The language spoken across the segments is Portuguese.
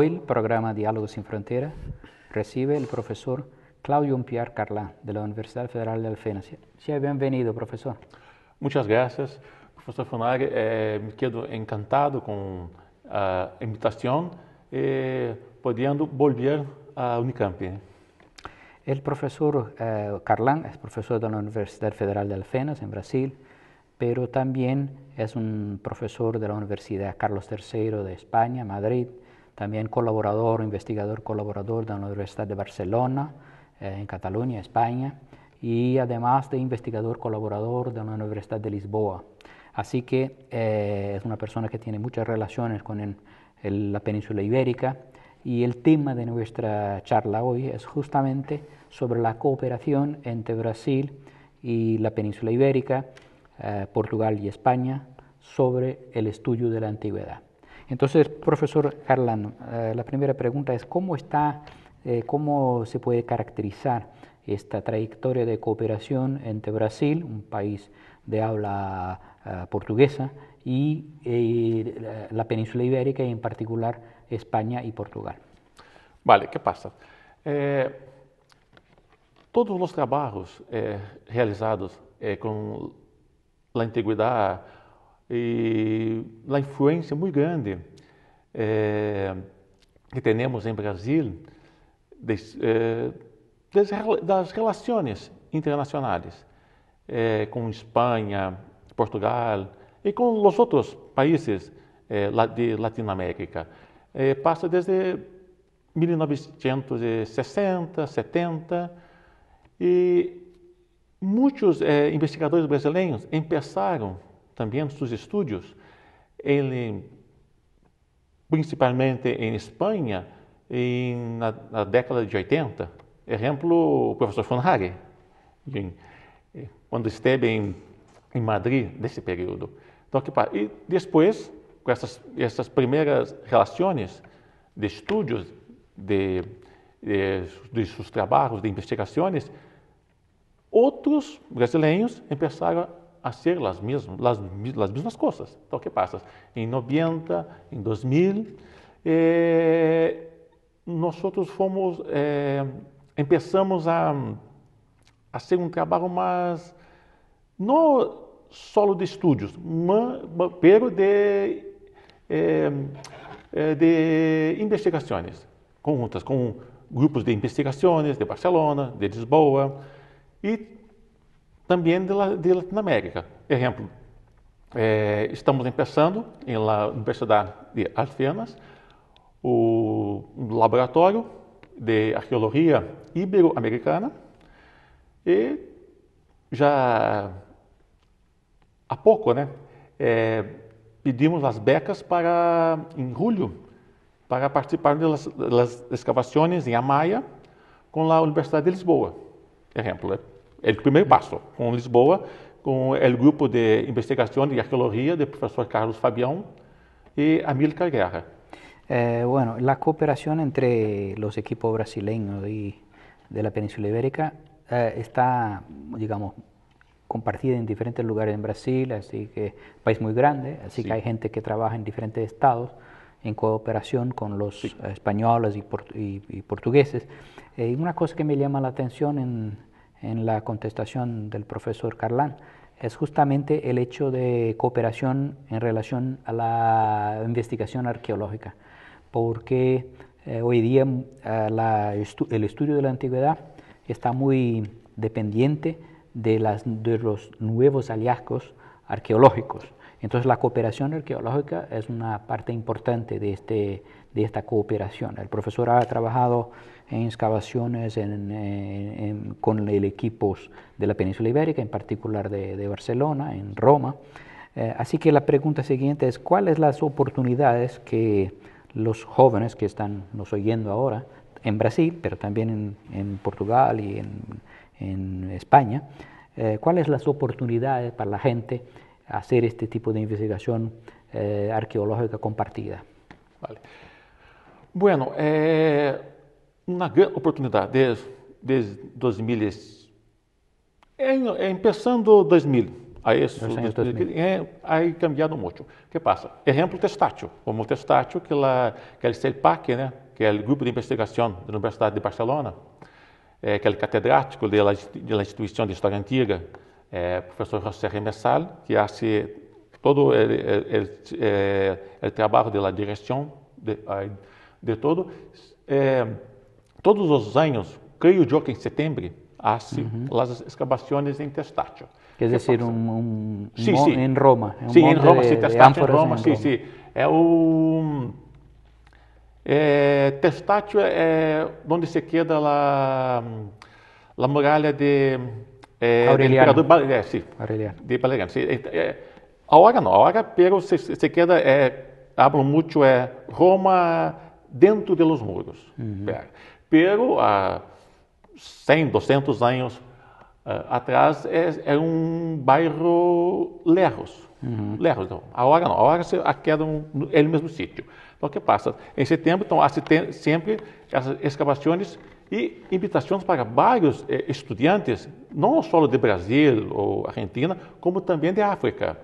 Hoy el programa Diálogos sin Fronteras recibe el profesor Claudio Umpiar Carlán de la Universidad Federal de Alfenas. Sí, bienvenido, profesor. Muchas gracias, profesor Fonari. Eh, me quedo encantado con la ah, invitación, eh, pudiendo volver a Unicamp. El profesor eh, Carlán es profesor de la Universidad Federal de Alfenas en Brasil, pero también es un profesor de la Universidad Carlos III de España, Madrid, también colaborador, investigador colaborador de la Universidad de Barcelona, eh, en Cataluña, España, y además de investigador colaborador de la Universidad de Lisboa. Así que eh, es una persona que tiene muchas relaciones con la península ibérica y el tema de nuestra charla hoy es justamente sobre la cooperación entre Brasil y la península ibérica, eh, Portugal y España, sobre el estudio de la antigüedad. Entonces, profesor Harlan, eh, la primera pregunta es, ¿cómo, está, eh, ¿cómo se puede caracterizar esta trayectoria de cooperación entre Brasil, un país de habla eh, portuguesa, y la, península ibérica y en particular España y Portugal? Vale, ¿qué pasa? todos los trabajos realizados con la antigüedad e a influência muito grande eh, que temos em Brasil eh, das, das, relações internacionais eh, com Espanha, Portugal e com os outros países de Latinoamérica. passa desde 1960, 70 e muitos investigadores brasileiros começaram também seus estudos. Ele, principalmente em Espanha, na, na, década de 80, exemplo, o professor Funari, quando esteve em, em Madrid, desse período. Então, aqui, e depois, com essas, essas primeiras relações de estudos, de, de, de seus trabalhos, de investigações, outros brasileiros começaram ser as mesmas as as mesmas coisas Então, o que passa? Em 90, em 2000, eh, é, nós fomos, é, eh, começamos a, a fazer um trabalho mais, não solo de estudos, mas, mas de, eh, de investigações conjuntas, com grupos de investigações de Barcelona, de Lisboa, e também de, de Latinoamérica. Exemplo, eh, estamos começando em Universidade de Alfenas o laboratório de arqueologia ibero-americana e já há pouco, né, eh, pedimos as becas para em julho para participar das, das escavações em Amaya com a Universidade de Lisboa, exemplo. Né? el primer paso, con Lisboa, con el grupo de investigación y arqueología del profesor Carlos Fabián y e Amílcar Guerra. bueno, la cooperación entre los equipos brasileños y de la península ibérica eh, está, digamos, compartida en diferentes lugares en Brasil, así que país muy grande, así que hay gente que trabaja en diferentes estados en cooperación con los españoles y, portugueses. y, portugueses. Eh, una cosa que me llama la atención en, en la contestación del profesor Carlán es justamente el hecho de cooperación en relación a la investigación arqueológica, porque eh, hoy día eh, el estudio de la antigüedad está muy dependiente de, las, de los nuevos hallazgos arqueológicos. Entonces la cooperación arqueológica es una parte importante de, este, de esta cooperación. El profesor ha trabajado en excavaciones con el equipos de la península ibérica, en particular de, Barcelona, en Roma. Eh, así que la pregunta siguiente es, ¿cuáles las oportunidades que los jóvenes que están nos oyendo ahora en Brasil, pero también en, Portugal y en, España, eh, cuáles las oportunidades para la gente hacer este tipo de investigación eh, arqueológica compartida? Vale. Bueno, eh, uma grande oportunidade desde, desde 2000, em, em, pensando 2000, a isso, 2000, 2000. É, aí cambiado muito. O que passa? Exemplo testátil, como o testátil que lá, aquele é o CELPAC, né, que é o grupo de investigação da Universidade de Barcelona, é, que é o catedrático da instituição de história antiga, é, professor José Remessal, que faz todo o é, é, é, trabalho da direção de, de todo. É, Todos os anos, creio eu que em setembro, há uhum. as escavações em testátil. Quer dizer, um, um, sim, é um, sim. em Roma. Um sim, em Roma, de, sim, Testaccio em Roma, em sim, Roma. sim. É o... É, é, é onde se queda a, hum, a muralha de... É, Aureliano. é, sim, Aureliano. De Valeriano. Sim, é, agora não, agora pero se, se queda, é, hablo muito, é Roma dentro dos muros. Uhum. Pero há 100, 200 anos eh, atrás era é, é um bairro lejos. Uhum. Lerros, então, a não, a se aqui era é mesmo sítio. Então, o que passa? Em setembro, então, há sempre essas escavações e invitações para vários eh, estudantes, não só de Brasil ou Argentina, como também de África.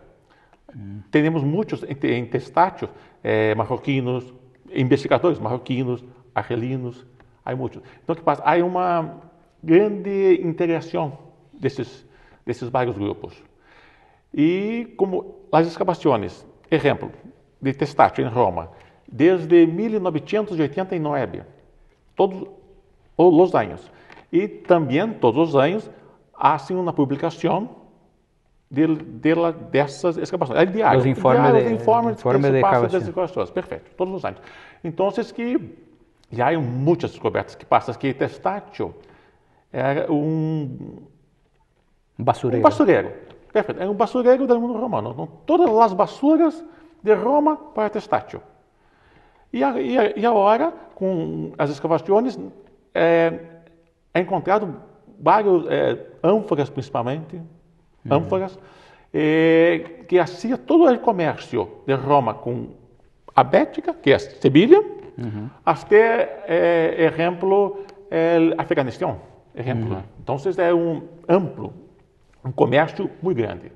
Uhum. Temos muitos intestátios eh, marroquinos, investigadores marroquinos, argelinos, Há muitos. Então, o que passa? Há uma grande interação desses, desses vários grupos. E como as escavações, exemplo, de Testato, em Roma, desde 1989, todos os anos. E também, todos os anos, há uma publicação de, de, dessas escavações. É diário. Os informes de, informes de, informe que passam de das escavações. Perfeito, todos os anos. Então, que e há muitas descobertas. que passa? Que Testátil era um... Um basureiro. Um basureiro. Perfeito. Era um basureiro do mundo romano. Então, todas as basuras de Roma para Testátil. E, a, e, a, e agora, com as escavações, é, é encontrado vários é, ânforas, principalmente, uhum. ânforas, é, que hacía todo o comércio de Roma com a Bética, que é a Sevilha, Uhum. por é, eh, ejemplo, el é Afeganistão, ejemplo. Uhum. Né? Então, é um amplo, um comércio muito grande.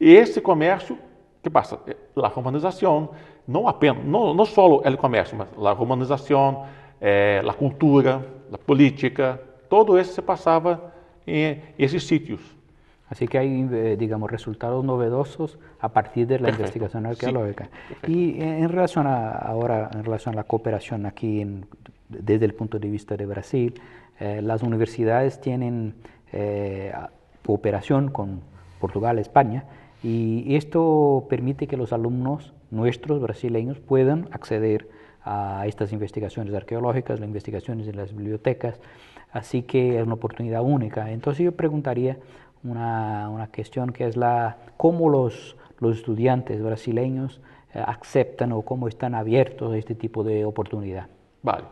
E esse comércio que passa? É, la romanização, não apenas, não, não só o comércio, mas la romanização, a la cultura, la política, todo isso se passava em esses sítios. Así que hay, eh, digamos, resultados novedosos a partir de la investigación arqueológica. Y en, relación a, ahora, en relación a la cooperación aquí, desde el punto de vista de Brasil, eh, las universidades tienen eh, cooperación con Portugal, España, y esto permite que los alumnos nuestros brasileños puedan acceder a estas investigaciones arqueológicas, las investigaciones en las bibliotecas, así que es una oportunidad única. Entonces yo preguntaría una, cuestión que es la, cómo los, estudiantes brasileños eh, aceptan o cómo están abiertos a este tipo de oportunidad. Vale.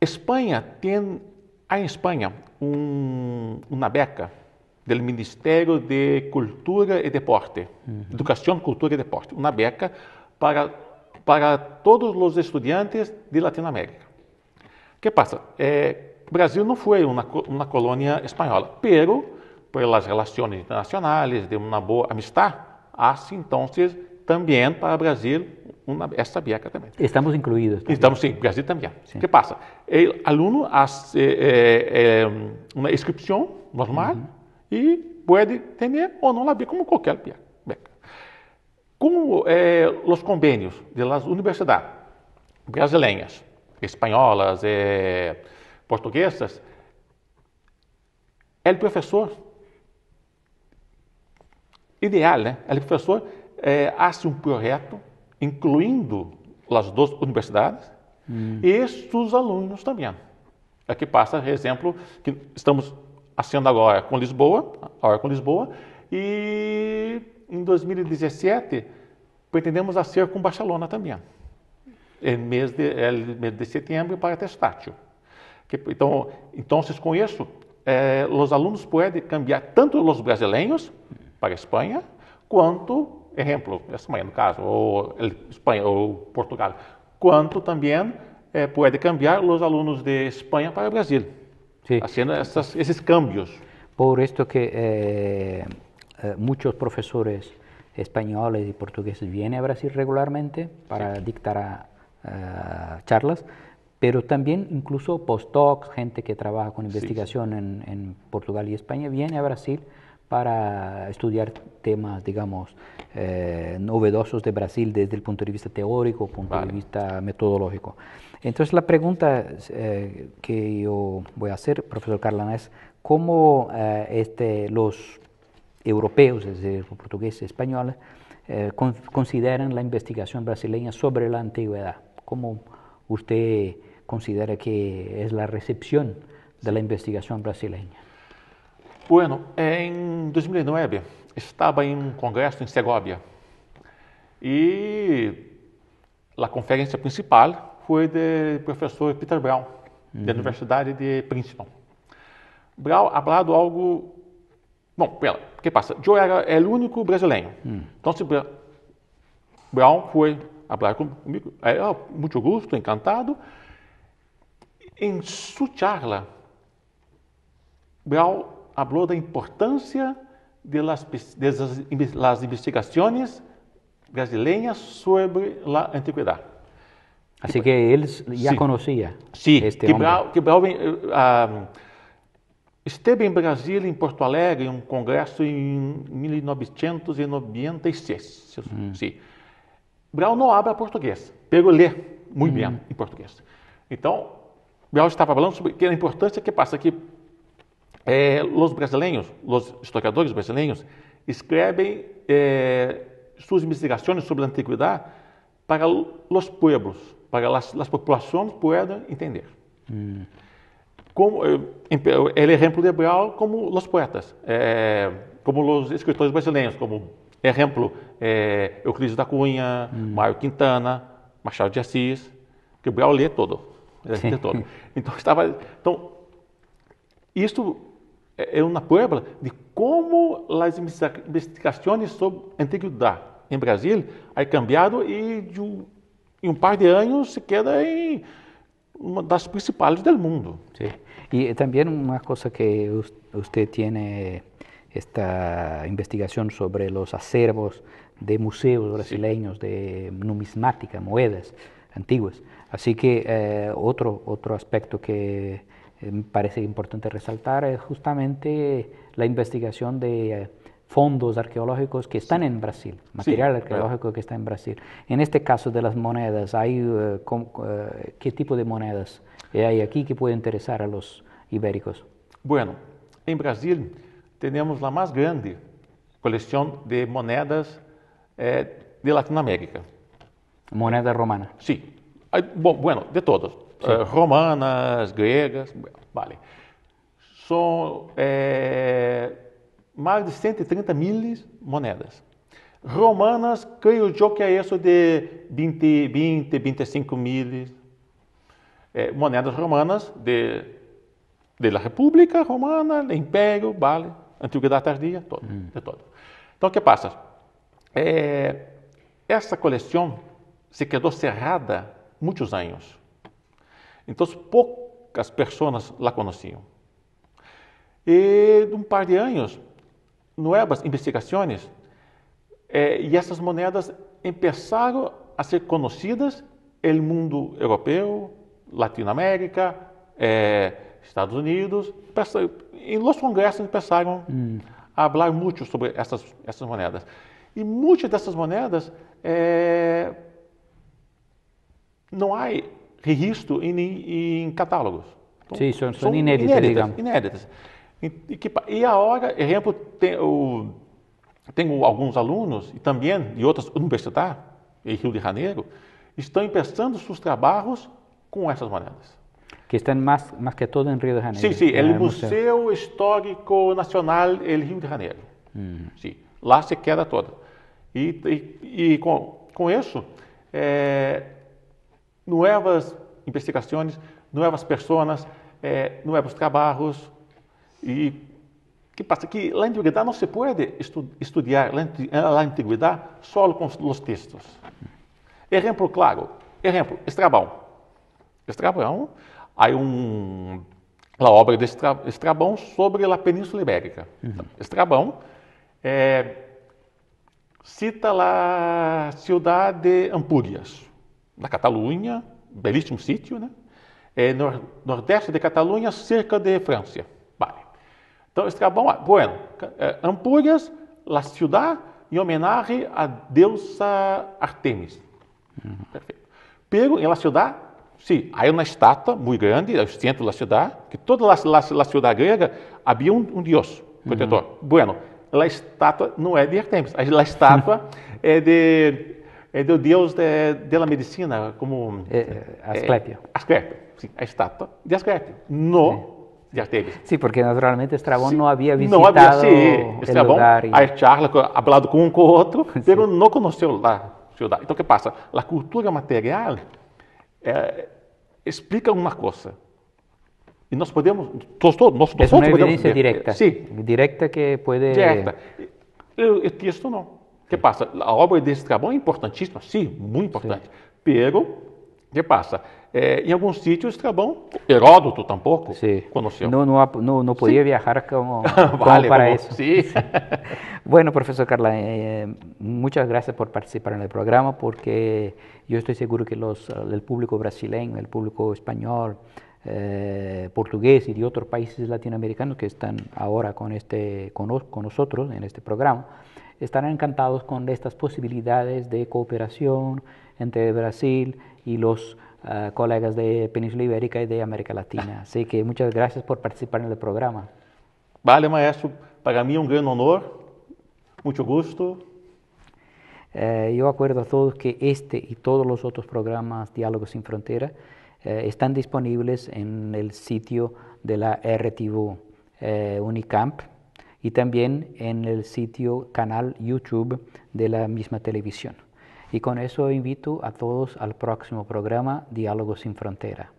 España tiene, hay en España una beca del Ministerio de Cultura y Deporte, Educación, Cultura y Deporte, una beca para, todos los estudiantes de Latinoamérica. ¿Qué pasa? Eh, O Brasil não foi uma, uma colônia espanhola, pero, pelas relações internacionais, de uma boa amistade, há assim, então também para o Brasil uma, essa beca também. Estamos incluídos. Também. Estamos sim, Brasil também. O que passa? O aluno faz eh, eh, uma inscrição normal uhum. e pode ter ou não a beca como qualquer beca. Como eh, os convênios das universidades brasileiras, espanholas, eh, portuguesas, é o professor ideal, né? É o professor eh, um projeto incluindo as duas universidades hum. e seus alunos também. Aqui passa exemplo que estamos fazendo agora com Lisboa, agora com Lisboa, e em 2017 pretendemos a ser com Barcelona também. Em mês de, mês de setembro para testátil. Que, então, então, com isso, eh, os é, alunos podem cambiar tanto os brasileiros para a Espanha, quanto, exemplo, Espanha no caso, ou Espanha ou Portugal, quanto também eh, é, pode cambiar os alunos de Espanha para o Brasil, sí. fazendo esses cambios. Por isto que eh, muitos professores españoles y portugueses vienen a Brasil regularmente para sí. dictar a, a charlas. pero también incluso postdocs, gente que trabaja con investigación en, Portugal y España, viene a Brasil para estudiar temas, digamos, eh, novedosos de Brasil desde el punto de vista teórico, punto de vista metodológico. Entonces la pregunta eh, que yo voy a hacer, profesor Carlana, es cómo eh, este, los europeos, es decir, portugueses, españoles, consideran la investigación brasileña sobre la antigüedad. ¿Cómo usted considera que es la recepción de la investigación brasileña. Bueno, em 2009 estava em um congresso em Segovia e a conferência principal foi do professor Peter Brown, da uhum. Universidade de Princeton. Brown falado algo... Bom, pera, o que passa? Joe era, o único brasileiro. Hum. Então, se Brown, Brown foi falar comigo, era é, muito gosto, encantado, em charla, Brau falou da importância de investigações de brasileiras sobre a antiguidade. Assim que él já sí. conocía. Sí, este que, Brau, que Brau, uh, esteve em Brasília, em Porto Alegre, em um congresso em 1996. Hum. Sí. Brau não habla português, pero lê muito hum. bem em português. Então, Bial estava falando sobre que a importância que passa que é, os brasileiros, os historiadores brasileiros, escrevem é, suas investigações sobre a antiguidade para os pueblos, para as, as populações puedan entender. Hum. Como, é, é, ele é exemplo de Bial como os poetas, é, como os escritores brasileiros, como exemplo Euclides da Cunha, hum. Mário Quintana, Machado de Assis, que Bial lê todo. Entonces, esto es eh, então, estava, então, prueba de cómo las investigaciones sobre antigüedad en Brasil han cambiado y en un par de años se queda una de las principales del mundo. Y eh, también una cosa que usted tiene esta investigación sobre los acervos de museos brasileños de numismática, moedas antiguas. Así que eh, otro, aspecto que eh, me parece importante resaltar es justamente la investigación de eh, fondos arqueológicos que están en Brasil, material arqueológico que está en Brasil. En este caso de las monedas, hay, ¿qué tipo de monedas hay aquí que puede interesar a los ibéricos? Bueno, en Brasil tenemos la más grande colección de monedas de Latinoamérica. Moneda romana. Sí, bom, bueno, de todos, eh, romanas, gregas, vale. São eh, mais de 130 mil moedas. Romanas, creio eu que é isso de 20, 20 25 mil monedas romanas de, de la República Romana, do Império, vale, Antiguidade Tardia, todo, hum. de todo. Então, o que passa? Eh, essa coleção se quedou cerrada muitos anos. Então poucas pessoas lá conheciam E de um par de anos, novas investigações eh, e essas moedas começaram a ser conhecidas no mundo europeu, Latinoamérica, eh, Estados Unidos. Em los congressos começaram hum. a falar muito sobre essas, essas moedas. E muitas dessas moedas eh, não há registro em, em, em catálogos. Então, Sim, é são, são inéditas, inéditas, digamos. Inéditas. E, que, e a hora, exemplo, tem, o, tenho alguns alunos, e também de outras universidades, em Rio de Janeiro, estão emprestando seus trabalhos com essas moedas. Que estão mais, mais que todo em Rio de Janeiro. Sim, sim, é o Museu, Museu Histórico Nacional do Rio de Janeiro. Hum. Sim, lá se queda toda. E, e, e com, com isso, é, novas investigações, novas pessoas, eh, novos trabalhos. E que passa? Que na antiguidade não se pode estu estudar na eh, antiguidade só com os textos. Exemplo claro. Exemplo, Estrabão. Estrabão, há um a obra de Estrabão sobre a Península Ibérica. Uhum. Estrabão eh, cita a cidade de Ampúrias na Catalunha, belíssimo sítio, né? É, nor, nordeste de Catalunha, cerca de França. Vale. Então, Estrabão, bueno, eh, é, Ampurias, la ciudad, em homenagem à deusa Artemis. Uhum. Perfeito. Pego em la ciudad, sim, aí há é uma estátua muito grande, ao é centro da cidade, que toda a, a cidade grega havia um, um deus protetor. Uhum. Bueno, a estátua não é de Artemis, a estátua é de é do deus de, de medicina, como... É, é, Asclepio. É, Asclepio, sim, a estátua de Asclepio, no... de Artemis. Sim, porque naturalmente Estrabão sí, no había visitado Não havia. sí, el Estrabón, lugar. Y... Hay charlas, hablado con un con otro, sí. pero no conoció la ciudad. Entonces, ¿qué pasa? La cultura material eh, explica uma coisa e nós podemos, todos, todos, podemos Es É uma podemos, eh, direta. Sim, direta que pode. Directa. eu el eh, texto não. ¿Qué pasa? ¿La obra de Estrabón é importantíssima, sim, muito importante. Pero, ¿qué pasa? Eh, en algunos sitios Estrabón, Heródoto tampoco sí. No, podía viajar como, para eso. bueno, profesor Carla, eh, muchas gracias por participar en el programa porque yo estoy seguro que los, eh, el público brasileño, el público español, portugués y de otros países latinoamericanos que están ahora con, este, con nosotros en este programa, están encantados con estas posibilidades de cooperación entre Brasil y los ah, colegas de Península Ibérica y de América Latina. Así que muchas gracias por participar en el programa. Vale, maestro, para mí un gran honor, mucho gusto. Eh, yo acuerdo a todos que este y todos los otros programas Diálogos sin Frontera eh, están disponibles en el sitio de la RTV eh, Unicamp y también en el sitio canal YouTube de la misma televisión. Y con eso invito a todos al próximo programa Diálogo sin Frontera.